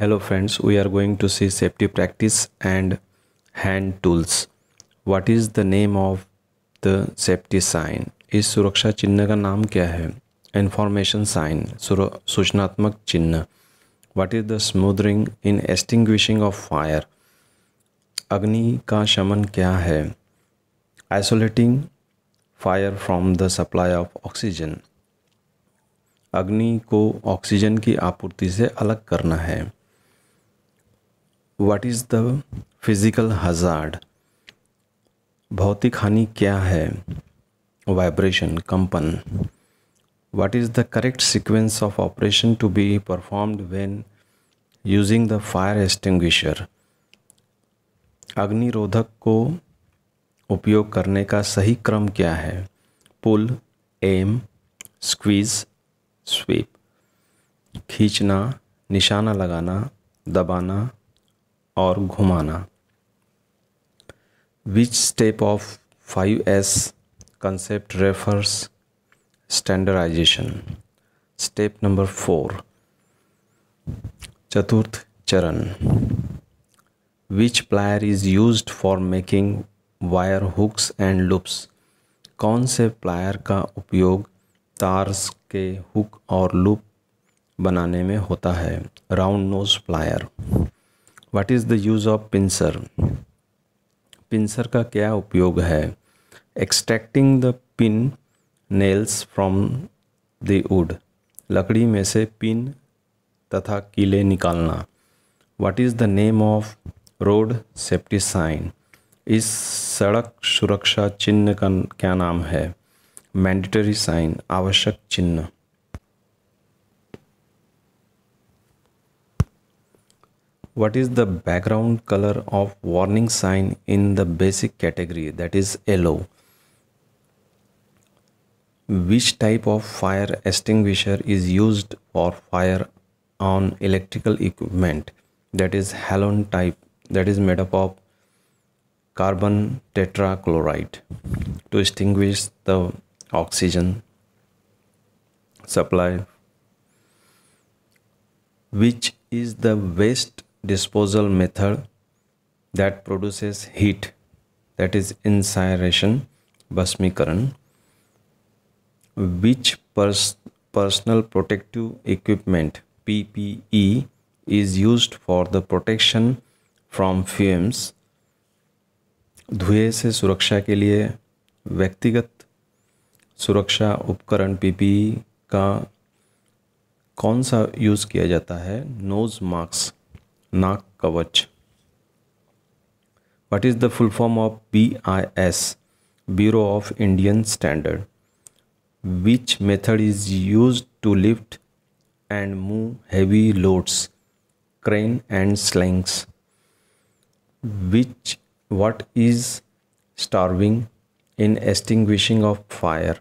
Hello friends we are going to see safety practice and hand tools what is the name of the safety sign इस सुरक्षा चिन्ह का नाम क्या है इन्फॉर्मेशन साइन सूचनात्मक चिन्ह what is the smothering in extinguishing of fire अग्नि का शमन क्या है isolating fire from the supply of oxygen अग्नि को ऑक्सीजन की आपूर्ति से अलग करना है what is the physical hazard भौतिक हानि क्या है वाइब्रेशन कंपन what is the correct sequence of operation to be performed when using the fire extinguisher अग्निरोधक को उपयोग करने का सही क्रम क्या है पुल एम स्क्वीज स्वीप खींचना निशाना लगाना दबाना और घुमाना which step of five S concept refers standardization step number four चतुर्थ चरण which plier is use for making wire hooks and loops कौन से प्लायर का उपयोग तार्स के हुक और लूप बनाने में होता है round nose plier what is the use of pincer pincer का क्या उपयोग है extracting the pin nails from the wood लकड़ी में से पिन तथा कीले निकालना what is the name of road safety sign इस सड़क सुरक्षा चिन्ह का क्या नाम है मैंडेटरी साइन आवश्यक चिन्ह what is the background color of warning sign in the basic category that is yellow which type of fire extinguisher is used for fire on electrical equipment that is halon type that is made up of carbon tetrachloride to extinguish the oxygen supply which is the waste disposal method that produces heat that is incineration basmikaran which pers personal protective equipment ppe is used for the protection from fumes धुएं से सुरक्षा के लिए व्यक्तिगत सुरक्षा उपकरण PPE का कौन सा यूज़ किया जाता है nose mask Nag What is the full form of BIS, Bureau of Indian Standard? Which method is used to lift and move heavy loads, crane and slings? Which what is starving in extinguishing of fire?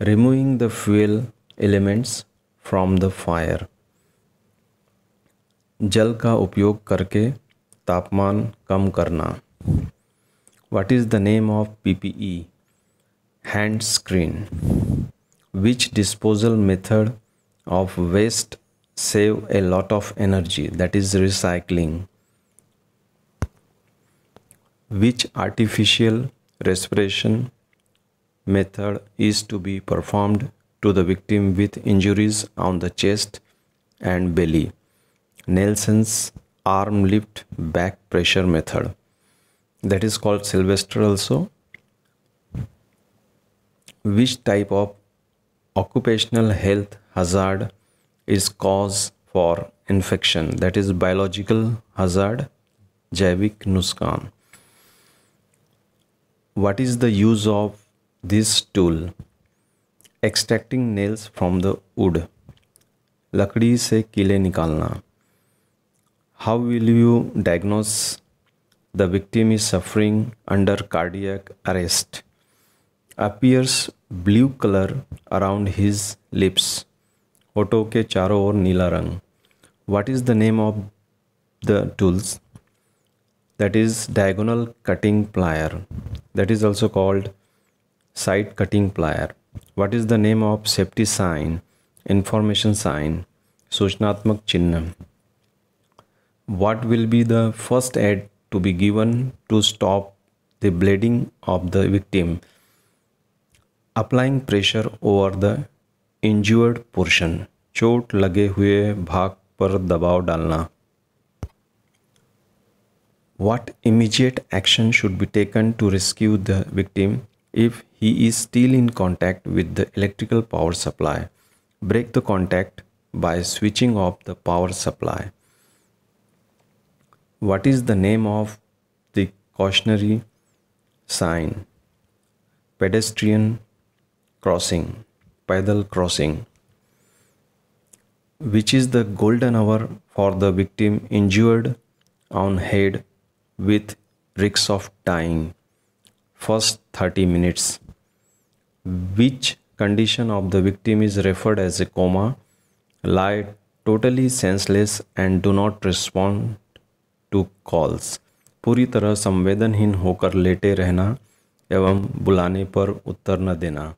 Removing the fuel elements from the fire. जल का उपयोग करके तापमान कम करना what is the name of P P E hand screen which disposal method of waste save a lot of energy that is recycling which artificial respiration method is to be performed to the victim with injuries on the chest and belly Nelson's arm lift back pressure method that is called Sylvester also which type of occupational health hazard is cause for infection that is biological hazard Javik nuskan what is the use of this tool extracting nails from the wood लकड़ी से कीले निकालना how will you diagnose the victim is suffering under cardiac arrest? Appears blue color around his lips. Auto ke चारों ओर नीला What is the name of the tools? That is diagonal cutting plier. That is also called side cutting plier. What is the name of safety sign? Information sign. सूचनात्मक चिन्ह what will be the first aid to be given to stop the bleeding of the victim applying pressure over the injured portion. चोट लगे हुए भाग पर दबाव डालना what immediate action should be taken to rescue the victim if he is still in contact with the electrical power supply break the contact by switching off the power supply what is the name of the cautionary sign? Pedestrian crossing, pedal crossing. Which is the golden hour for the victim injured on head with risks of dying? First 30 minutes. Which condition of the victim is referred as a coma? Lie totally senseless and do not respond to calls पूरी तरह संवेदनहीन होकर लेटे रहना एवं बुलाने पर उत्तर न देना